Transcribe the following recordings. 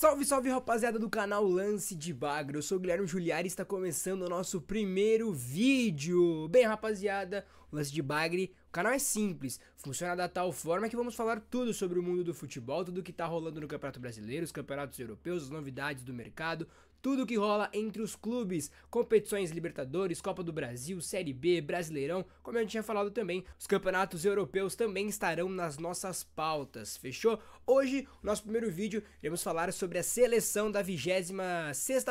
Salve, salve rapaziada do canal Lance de Bagre, eu sou o Guilherme Juliari e está começando o nosso primeiro vídeo. Bem rapaziada, o Lance de Bagre, o canal é simples, funciona da tal forma que vamos falar tudo sobre o mundo do futebol, tudo que está rolando no Campeonato Brasileiro, os campeonatos europeus, as novidades do mercado, tudo que rola entre os clubes, competições Libertadores, Copa do Brasil, Série B, Brasileirão, como eu tinha falado também, os campeonatos europeus também estarão nas nossas pautas, fechou? Hoje, nosso primeiro vídeo, iremos falar sobre a seleção da 26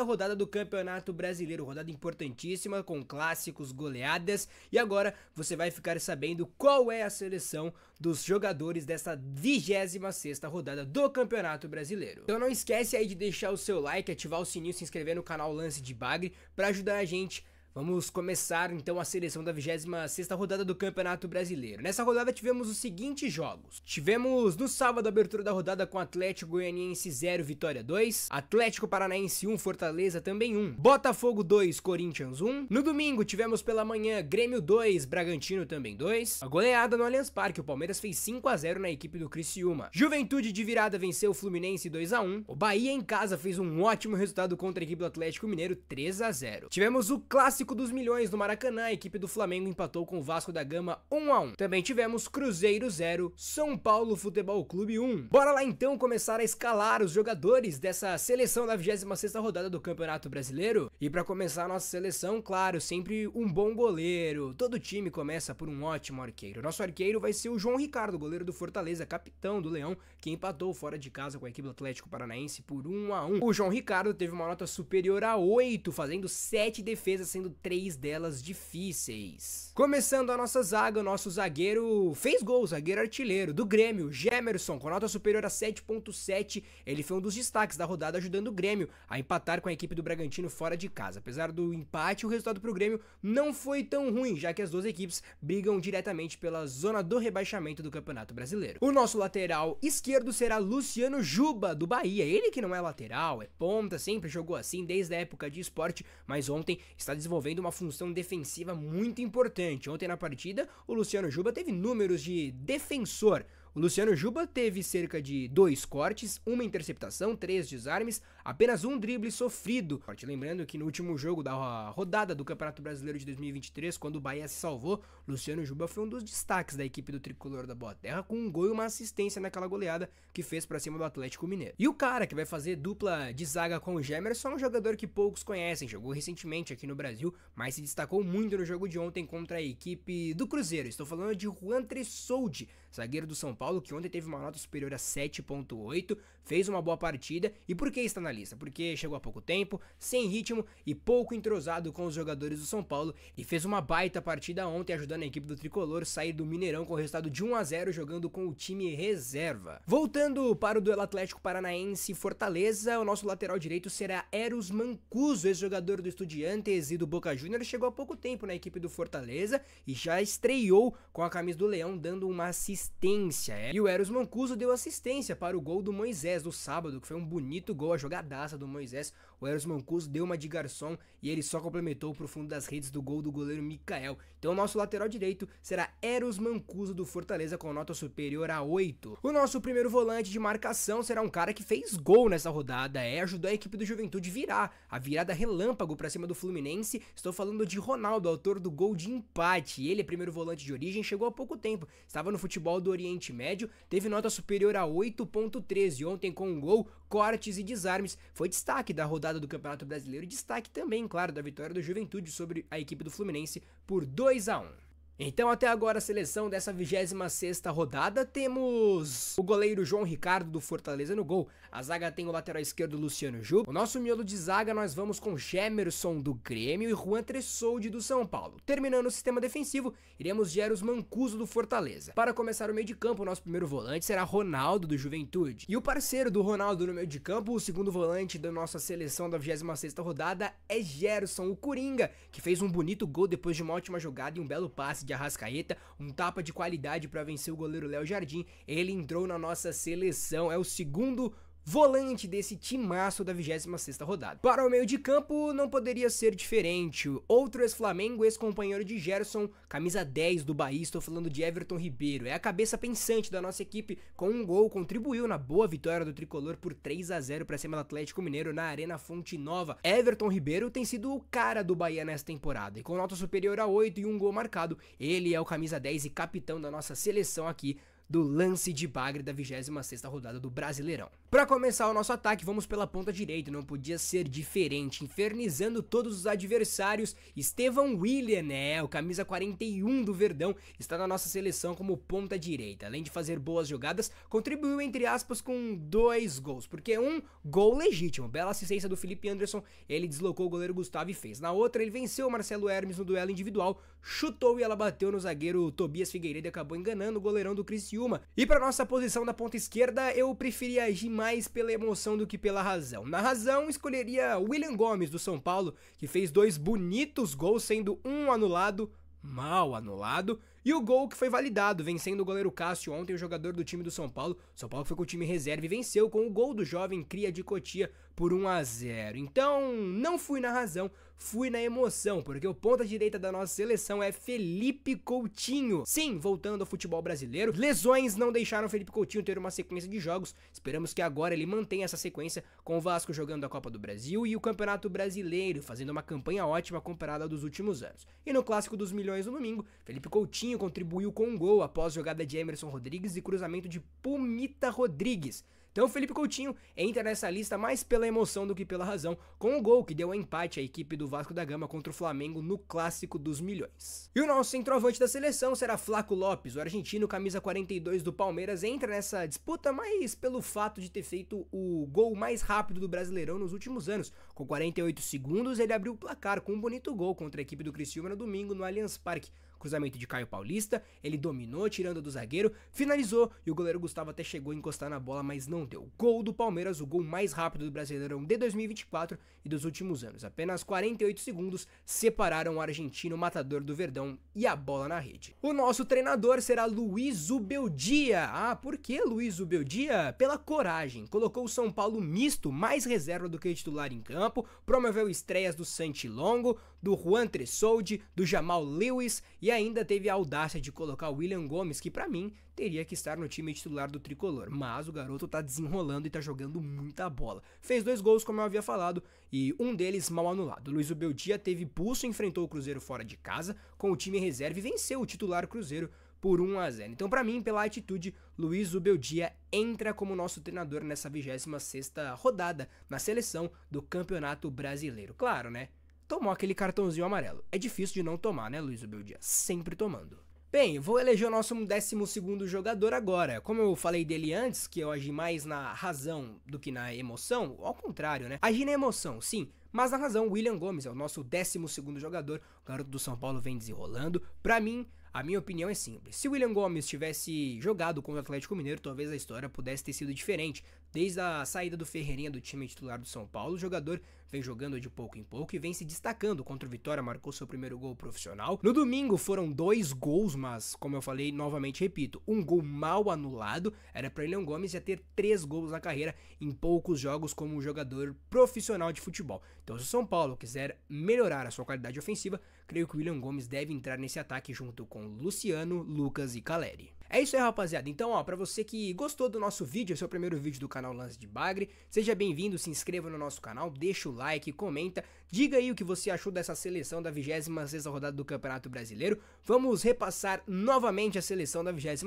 rodada do Campeonato Brasileiro, rodada importantíssima, com clássicos, goleadas, e agora você vai ficar sabendo qual é a seleção dos jogadores dessa 26 rodada do Campeonato Brasileiro. Então não esquece aí de deixar o seu like, ativar o sininho se inscrever no canal Lance de Bagre para ajudar a gente Vamos começar então a seleção da 26ª rodada do Campeonato Brasileiro. Nessa rodada tivemos os seguintes jogos. Tivemos no sábado a abertura da rodada com Atlético Goianiense 0, Vitória 2, Atlético Paranaense 1, Fortaleza também 1, Botafogo 2, Corinthians 1. No domingo tivemos pela manhã Grêmio 2, Bragantino também 2. A goleada no Allianz Parque, o Palmeiras fez 5 a 0 na equipe do Criciúma. Juventude de virada venceu o Fluminense 2 a 1. O Bahia em casa fez um ótimo resultado contra a equipe do Atlético Mineiro 3 a 0. Tivemos o clássico Clássico dos Milhões no Maracanã, a equipe do Flamengo empatou com o Vasco da Gama 1 a 1. Também tivemos Cruzeiro 0, São Paulo Futebol Clube 1. Bora lá então começar a escalar os jogadores dessa seleção da 26ª rodada do Campeonato Brasileiro. E para começar a nossa seleção, claro, sempre um bom goleiro. Todo time começa por um ótimo arqueiro. Nosso arqueiro vai ser o João Ricardo, goleiro do Fortaleza, capitão do Leão, que empatou fora de casa com a equipe do Atlético Paranaense por 1 a 1. O João Ricardo teve uma nota superior a 8, fazendo 7 defesas sendo sendo três delas difíceis. Começando a nossa zaga, o nosso zagueiro fez gol, zagueiro artilheiro do Grêmio, Gemerson, com nota superior a 7.7, ele foi um dos destaques da rodada ajudando o Grêmio a empatar com a equipe do Bragantino fora de casa. Apesar do empate, o resultado para o Grêmio não foi tão ruim, já que as duas equipes brigam diretamente pela zona do rebaixamento do Campeonato Brasileiro. O nosso lateral esquerdo será Luciano Juba, do Bahia. Ele que não é lateral, é ponta, sempre jogou assim desde a época de esporte, mas ontem está desenvolvendo desenvolvendo uma função defensiva muito importante. Ontem na partida, o Luciano Juba teve números de defensor. O Luciano Juba teve cerca de dois cortes, uma interceptação, três desarmes, apenas um drible sofrido. Te lembrando que no último jogo da rodada do Campeonato Brasileiro de 2023, quando o Bahia se salvou, Luciano Juba foi um dos destaques da equipe do tricolor da Boa Terra, com um gol e uma assistência naquela goleada que fez para cima do Atlético Mineiro. E o cara que vai fazer dupla de zaga com o Gemerson é um jogador que poucos conhecem, jogou recentemente aqui no Brasil, mas se destacou muito no jogo de ontem contra a equipe do Cruzeiro. Estou falando de Juan Tressoldi, zagueiro do São Paulo, que ontem teve uma nota superior a 7.8, fez uma boa partida, e por que está na lista? lista, porque chegou há pouco tempo, sem ritmo e pouco entrosado com os jogadores do São Paulo e fez uma baita partida ontem ajudando a equipe do Tricolor sair do Mineirão com o resultado de 1 a 0 jogando com o time reserva. Voltando para o duelo Atlético Paranaense Fortaleza, o nosso lateral direito será Eros Mancuso, ex-jogador do Estudiantes e do Boca Juniors, chegou há pouco tempo na equipe do Fortaleza e já estreou com a camisa do Leão dando uma assistência. E o Eros Mancuso deu assistência para o gol do Moisés do sábado, que foi um bonito gol a jogar jogadaça do Moisés, o Eros Mancuso deu uma de garçom e ele só complementou pro fundo das redes do gol do goleiro Mikael. Então o nosso lateral direito será Eros Mancuso do Fortaleza com nota superior a 8. O nosso primeiro volante de marcação será um cara que fez gol nessa rodada, é, ajudou a equipe do Juventude virar, a virada relâmpago pra cima do Fluminense, estou falando de Ronaldo, autor do gol de empate, ele é primeiro volante de origem, chegou há pouco tempo, estava no futebol do Oriente Médio, teve nota superior a 8.13, ontem com um gol, cortes e desarmes Gomes foi destaque da rodada do Campeonato Brasileiro e destaque também, claro, da vitória do Juventude sobre a equipe do Fluminense por 2 a 1. Então até agora a seleção dessa 26ª rodada temos o goleiro João Ricardo do Fortaleza no gol, a zaga tem o lateral esquerdo Luciano Ju, o nosso miolo de zaga nós vamos com Gemerson do Grêmio e Juan Tressoldi do São Paulo. Terminando o sistema defensivo, iremos Geros Mancuso do Fortaleza. Para começar o meio de campo, o nosso primeiro volante será Ronaldo do Juventude. E o parceiro do Ronaldo no meio de campo, o segundo volante da nossa seleção da 26ª rodada é Gerson, o Coringa, que fez um bonito gol depois de uma ótima jogada e um belo passe de Arrascaeta, um tapa de qualidade para vencer o goleiro Léo Jardim. Ele entrou na nossa seleção, é o segundo volante desse timaço da 26ª rodada. Para o meio de campo, não poderia ser diferente. Outro ex-Flamengo, ex-companheiro de Gerson, camisa 10 do Bahia, estou falando de Everton Ribeiro. É a cabeça pensante da nossa equipe, com um gol, contribuiu na boa vitória do Tricolor por 3 a 0 para cima do Atlético Mineiro na Arena Fonte Nova. Everton Ribeiro tem sido o cara do Bahia nessa temporada, e com nota superior a 8 e um gol marcado, ele é o camisa 10 e capitão da nossa seleção aqui do lance de bagre da 26 rodada do Brasileirão. Para começar o nosso ataque, vamos pela ponta direita, não podia ser diferente, infernizando todos os adversários. Estevão William, né, o camisa 41 do Verdão, está na nossa seleção como ponta direita. Além de fazer boas jogadas, contribuiu entre aspas com dois gols, porque um gol legítimo, bela assistência do Felipe Anderson, ele deslocou o goleiro Gustavo e fez. Na outra, ele venceu o Marcelo Hermes no duelo individual, chutou e ela bateu no zagueiro Tobias Figueiredo e acabou enganando o goleirão do Criciúma e para nossa posição da ponta esquerda, eu preferia agir mais pela emoção do que pela razão. Na razão, escolheria William Gomes, do São Paulo, que fez dois bonitos gols, sendo um anulado, mal anulado, e o gol que foi validado, vencendo o goleiro Cássio ontem, o jogador do time do São Paulo. São Paulo foi com o time reserva e venceu com o gol do jovem Cria de Cotia por 1 a 0. Então, não fui na razão, fui na emoção, porque o ponta direita da nossa seleção é Felipe Coutinho. Sim, voltando ao futebol brasileiro, lesões não deixaram Felipe Coutinho ter uma sequência de jogos. Esperamos que agora ele mantenha essa sequência com o Vasco jogando a Copa do Brasil e o Campeonato Brasileiro, fazendo uma campanha ótima comparada dos últimos anos. E no clássico dos milhões no domingo, Felipe Coutinho contribuiu com um gol após jogada de Emerson Rodrigues e cruzamento de Pumita Rodrigues. Então Felipe Coutinho entra nessa lista mais pela emoção do que pela razão, com o um gol que deu um empate à equipe do Vasco da Gama contra o Flamengo no Clássico dos Milhões. E o nosso centroavante da seleção será Flaco Lopes, o argentino camisa 42 do Palmeiras entra nessa disputa mais pelo fato de ter feito o gol mais rápido do Brasileirão nos últimos anos. Com 48 segundos ele abriu o placar com um bonito gol contra a equipe do Criciúma no domingo no Allianz Parque. Cruzamento de Caio Paulista, ele dominou tirando do zagueiro, finalizou e o goleiro Gustavo até chegou a encostar na bola, mas não deu. Gol do Palmeiras, o gol mais rápido do Brasileirão de 2024 e dos últimos anos. Apenas 48 segundos separaram o argentino matador do Verdão e a bola na rede. O nosso treinador será Luiz Ubeldia. Ah, por que Luiz Ubeldia? Pela coragem. Colocou o São Paulo misto, mais reserva do que titular em campo, promoveu estreias do Santilongo, do Juan Tresoldi, do Jamal Lewis e ainda teve a audácia de colocar o William Gomes, que para mim teria que estar no time titular do tricolor, mas o garoto tá desenrolando e tá jogando muita bola. Fez dois gols, como eu havia falado, e um deles mal anulado. Luiz Ubeldia teve pulso, enfrentou o Cruzeiro fora de casa com o time reserva e venceu o titular Cruzeiro por 1 a 0. Então, para mim, pela atitude, Luiz Ubeldia entra como nosso treinador nessa 26ª rodada na seleção do Campeonato Brasileiro. Claro, né? tomou aquele cartãozinho amarelo. É difícil de não tomar, né, Luiz Obeldia? Sempre tomando. Bem, vou eleger o nosso 12 jogador agora. Como eu falei dele antes, que eu agi mais na razão do que na emoção, ao contrário, né? Agi na emoção, sim, mas na razão, William Gomes é o nosso 12 jogador. O garoto do São Paulo vem desenrolando. Para mim, a minha opinião é simples. Se William Gomes tivesse jogado contra o Atlético Mineiro, talvez a história pudesse ter sido diferente. Desde a saída do Ferreirinha do time titular do São Paulo, o jogador vem jogando de pouco em pouco e vem se destacando. Contra o Vitória, marcou seu primeiro gol profissional. No domingo foram dois gols, mas, como eu falei, novamente repito, um gol mal anulado. Era para William Gomes já ter três gols na carreira em poucos jogos como jogador profissional de futebol. Então, se o São Paulo quiser melhorar a sua qualidade ofensiva, creio que o William Gomes deve entrar nesse ataque junto com Luciano, Lucas e Caleri. É isso aí, rapaziada. Então, ó, pra você que gostou do nosso vídeo, seu é primeiro vídeo do canal Lance de Bagre, seja bem-vindo, se inscreva no nosso canal, deixa o like, comenta, diga aí o que você achou dessa seleção da 26 rodada do Campeonato Brasileiro. Vamos repassar novamente a seleção da 26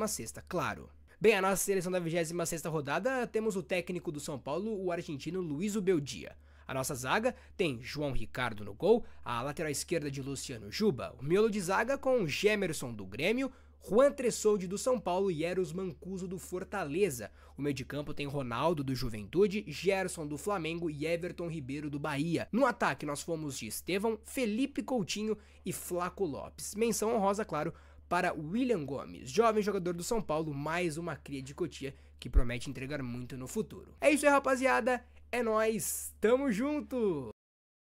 claro. Bem, a nossa seleção da 26 rodada, temos o técnico do São Paulo, o argentino Luiz Ubeldia. A nossa zaga tem João Ricardo no gol, a lateral esquerda de Luciano Juba, o miolo de zaga com Gemerson do Grêmio, Juan Tressoldi do São Paulo e Eros Mancuso do Fortaleza. O meio de campo tem Ronaldo do Juventude, Gerson do Flamengo e Everton Ribeiro do Bahia. No ataque nós fomos de Estevão, Felipe Coutinho e Flaco Lopes. Menção honrosa, claro, para William Gomes, jovem jogador do São Paulo, mais uma cria de Cotia que promete entregar muito no futuro. É isso aí, rapaziada. É nós, tamo junto.